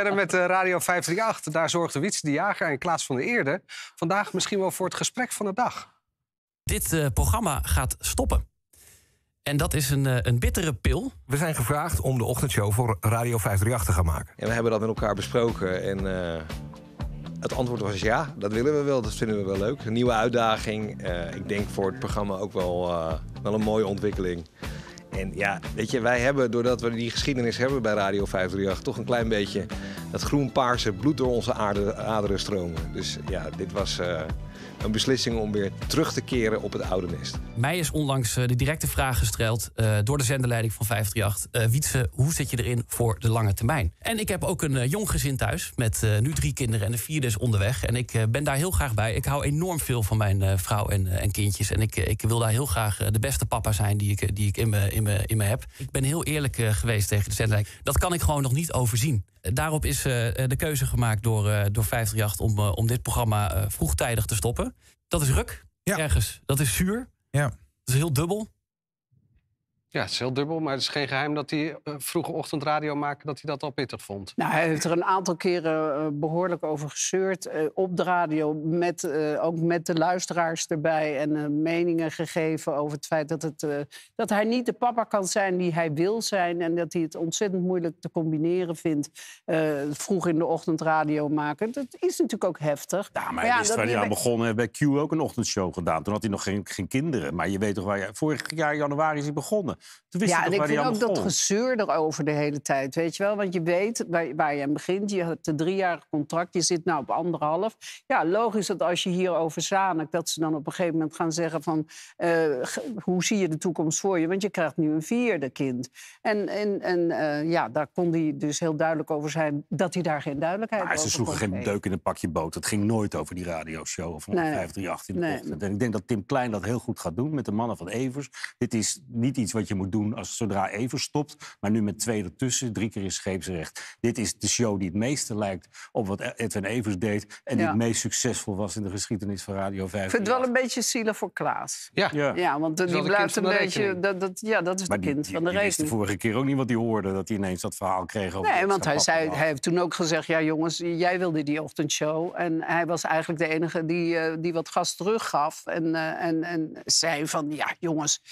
verder met eh, Radio 538. Daar zorgde Wietse de Jager en Klaas van der Eerde vandaag misschien wel voor het gesprek van de dag. Dit eh, programma gaat stoppen. En dat is een, eh, een bittere pil. We zijn gevraagd om de ochtendshow voor Radio 538 te gaan maken. En we hebben dat met elkaar besproken. En het antwoord was ja, dat willen we wel. Dat vinden we wel leuk. Een nieuwe uitdaging. ik denk voor het programma ook wel, wel een mooie ontwikkeling. En ja, weet je, wij hebben, doordat we die geschiedenis hebben bij Radio 538, toch een klein beetje dat groen-paarse bloed door onze aderen stromen. Dus ja, dit was eh, een beslissing om weer terug te keren op het oude nest. Mij is onlangs eh, de directe vraag gesteld eh, door de zenderleiding van 538. Uh, Wietse, hoe zit je erin voor de lange termijn? En ik heb ook een jong gezin thuis met nu drie kinderen en de vierde is onderweg. En ik ben daar heel graag bij. Ik hou enorm veel van mijn vrouw en, en kindjes. En ik, ik wil daar heel graag de beste papa zijn die ik, die ik in, me, in, me, in me heb. Ik ben heel eerlijk geweest tegen de zenderleiding. Dat kan ik gewoon nog niet overzien. Daarop is eh, eh, de keuze gemaakt door, eh, door 538 om, om dit programma vroegtijdig te stoppen. Dat is ruk, ja. ergens. Dat is zuur. Ja. Dat is heel dubbel. Ja, het is heel dubbel, maar het is geen geheim dat hij eh, vroege ochtend radio maken, dat hij dat al pittig vond. Nou, hij heeft er een aantal keren eh, behoorlijk over gezeurd. Eh, op de radio, met, ook met de luisteraars erbij. En meningen gegeven over het feit dat, het, dat hij niet de papa kan zijn die hij wil zijn. En dat hij het ontzettend moeilijk te combineren vindt. vroeg in de ochtend radio maken. Dat is natuurlijk ook heftig. Ja, maar, maar ja, is hij begonnen. Heeft bij Q ook een ochtendshow gedaan. Toen had hij nog geen, geen kinderen. Maar je weet toch waar... Vorig jaar januari is hij begonnen. Toen wist ja, en ik vind ook dat gezeur erover de hele tijd, weet je wel? Want je weet waar, waar je aan begint. Je hebt een driejarig contract, je zit nou op anderhalf. Ja, logisch dat als je hierover zanigt, dat ze dan op een gegeven moment gaan zeggen van... Eh, hoe zie je de toekomst voor je? Want je krijgt nu een vierde kind. En, en, en eh, ja, daar kon hij dus heel duidelijk over zijn... dat hij daar geen duidelijkheid maar over had. Ze sloegen geen deuk in een pakje boot. Het ging nooit over die radioshow of 538 18 in de nee. ochtend. En ik denk dat Tim Klein dat heel goed gaat doen met de mannen van Evers. Dit is niet iets wat je je moet doen als zodra even stopt. Maar nu met twee ertussen, drie keer in scheepsrecht. Dit is de show die het meeste lijkt op wat e- Edwin Evers deed. En die het meest succesvol was in de geschiedenis van Radio 5. Ik vind het wel een beetje zielig voor Klaas. Ja, ja. want die blijft een beetje... Dat, dat, ja, dat is maar de kind die, van de rekening. de vorige keer ook niet wat hij hoorde. Dat hij ineens dat verhaal kreeg over... Nee, want hij, zei, hij heeft toen ook gezegd... Ja, jongens, jij wilde die ochtendshow. En hij was eigenlijk de enige die, eh, die wat gas teruggaf. En, eh, en, en zei van, ja, jongens...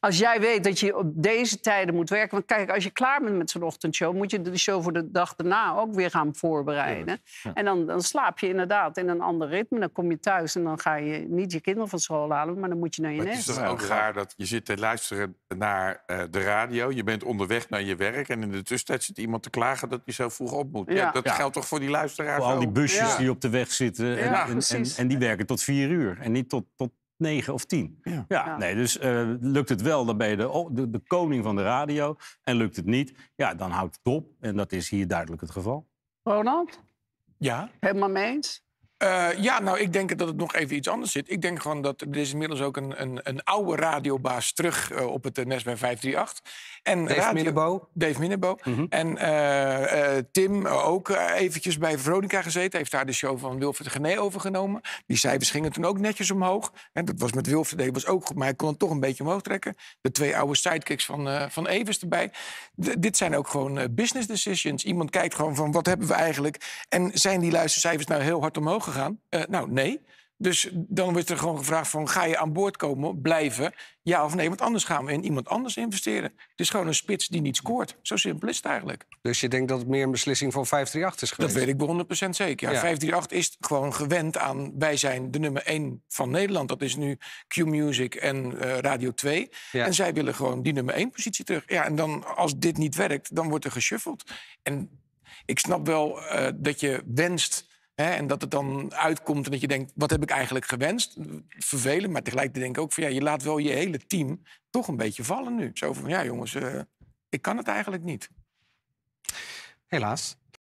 Als jij weet dat je je op deze tijden moet werken. Want kijk, als je klaar bent met zo'n ochtendshow, moet je de show voor de dag daarna ook weer gaan voorbereiden. En dan, dan, slaap je inderdaad in een ander ritme. Dan kom je thuis en dan ga je niet je kinderen van school halen, maar dan moet je naar je nest. Het is toch ook gaar dat je zit te luisteren naar eh, de radio, je bent onderweg naar je werk en in de tussentijd zit iemand te klagen dat hij zo vroeg op moet. Ja. dat geldt toch voor die luisteraars? Voor al die busjes die op de weg zitten en, en, en, die werken tot vier uur en niet tot, tot negen of tien. Ja. nee, dus eh, lukt het wel, dan ben je de, de, koning van de radio. En lukt het niet, ja, dan houdt het op. En dat is hier duidelijk het geval. Ronald? Ja? Helemaal mee eens? Eh, ja, nou, ik denk dat het nog even iets anders zit. Ik denk gewoon dat er is inmiddels ook een, een, een oude radiobaas terug eh, op het uh, eh, 538. En Dave Minnebo. Dave Minnebo. Mhm. En Tim ook eventjes bij Veronica gezeten. Heeft daar de show van Wilfred Gené overgenomen. Die cijfers gingen toen ook netjes omhoog. En dat was met Wilfred, dat was ook goed, maar hij kon het toch een beetje omhoog trekken. De twee oude sidekicks van, van Evers erbij. dit zijn ook gewoon business decisions. Iemand kijkt gewoon van wat hebben we eigenlijk? En zijn die luistercijfers nou heel hard omhoog gegaan? Eh, nou, nee. Dus dan wordt er gewoon gevraagd van, ga je aan boord komen, blijven? Ja of nee, want anders gaan we in iemand anders investeren. Het is gewoon een spits die niet scoort. Zo simpel is het eigenlijk. Dus je denkt dat het meer een beslissing van 538 is geweest? Dat weet ik bij 100% zeker. Ja, 538 is gewoon gewend aan, wij zijn de nummer 1 van Nederland. Dat is nu Q-Music en uh, Radio 2. En zij willen gewoon die nummer 1 positie terug. Ja, en dan, als dit niet werkt, dan wordt er geshuffeld. En ik snap wel eh, dat je wenst en dat het dan uitkomt en dat je denkt, wat heb ik eigenlijk gewenst? Vervelend, maar tegelijkertijd denk ik ook van... ja, je laat wel je hele team toch een beetje vallen nu. Zo van, ja jongens, eh, ik kan het eigenlijk niet. Helaas.